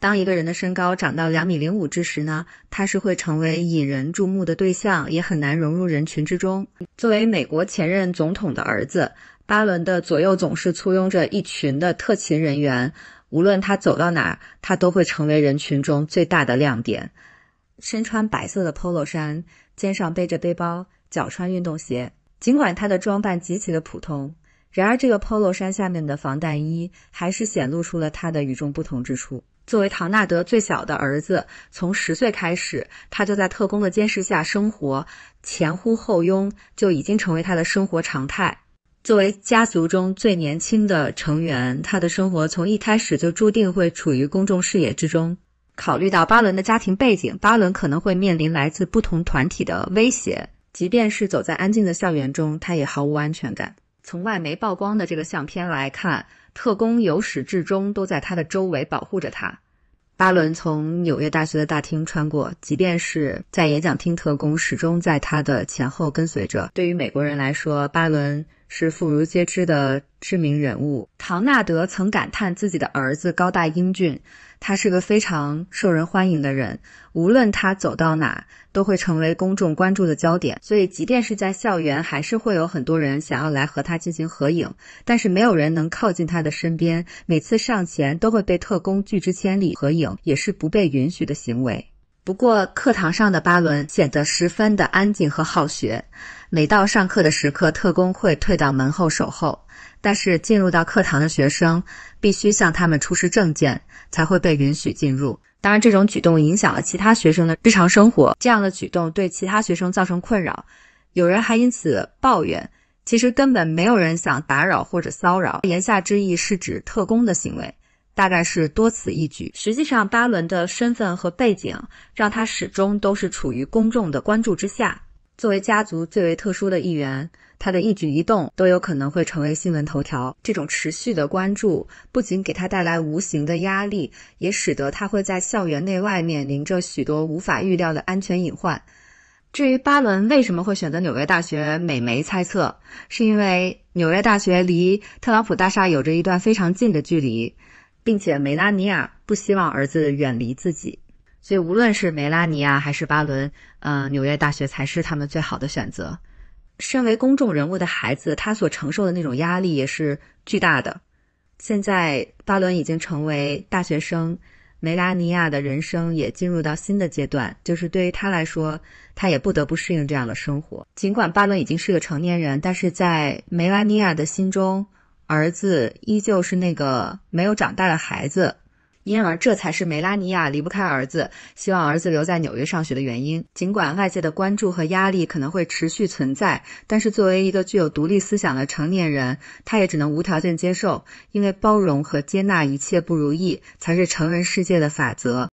当一个人的身高长到两米零五之时呢，他是会成为引人注目的对象，也很难融入人群之中。作为美国前任总统的儿子，巴伦的左右总是簇拥着一群的特勤人员，无论他走到哪，他都会成为人群中最大的亮点。身穿白色的 Polo 衫，肩上背着背包，脚穿运动鞋，尽管他的装扮极其的普通。然而，这个 Polo 衫下面的防弹衣还是显露出了他的与众不同之处。作为唐纳德最小的儿子，从十岁开始，他就在特工的监视下生活，前呼后拥就已经成为他的生活常态。作为家族中最年轻的成员，他的生活从一开始就注定会处于公众视野之中。考虑到巴伦的家庭背景，巴伦可能会面临来自不同团体的威胁。即便是走在安静的校园中，他也毫无安全感。从外媒曝光的这个相片来看，特工由始至终都在他的周围保护着他。巴伦从纽约大学的大厅穿过，即便是在演讲厅，特工始终在他的前后跟随着。对于美国人来说，巴伦。是妇孺皆知的知名人物。唐纳德曾感叹自己的儿子高大英俊，他是个非常受人欢迎的人。无论他走到哪，都会成为公众关注的焦点。所以，即便是在校园，还是会有很多人想要来和他进行合影，但是没有人能靠近他的身边。每次上前，都会被特工拒之千里。合影也是不被允许的行为。不过，课堂上的巴伦显得十分的安静和好学。每到上课的时刻，特工会退到门后守候。但是，进入到课堂的学生必须向他们出示证件，才会被允许进入。当然，这种举动影响了其他学生的日常生活。这样的举动对其他学生造成困扰，有人还因此抱怨。其实，根本没有人想打扰或者骚扰。言下之意是指特工的行为。大概是多此一举。实际上，巴伦的身份和背景让他始终都是处于公众的关注之下。作为家族最为特殊的一员，他的一举一动都有可能会成为新闻头条。这种持续的关注不仅给他带来无形的压力，也使得他会在校园内外面临着许多无法预料的安全隐患。至于巴伦为什么会选择纽约大学，美媒猜测是因为纽约大学离特朗普大厦有着一段非常近的距离。并且梅拉尼亚不希望儿子远离自己，所以无论是梅拉尼亚还是巴伦，呃，纽约大学才是他们最好的选择。身为公众人物的孩子，他所承受的那种压力也是巨大的。现在巴伦已经成为大学生，梅拉尼亚的人生也进入到新的阶段，就是对于他来说，他也不得不适应这样的生活。尽管巴伦已经是个成年人，但是在梅拉尼亚的心中。儿子依旧是那个没有长大的孩子，因而这才是梅拉尼亚离不开儿子，希望儿子留在纽约上学的原因。尽管外界的关注和压力可能会持续存在，但是作为一个具有独立思想的成年人，他也只能无条件接受，因为包容和接纳一切不如意，才是成人世界的法则。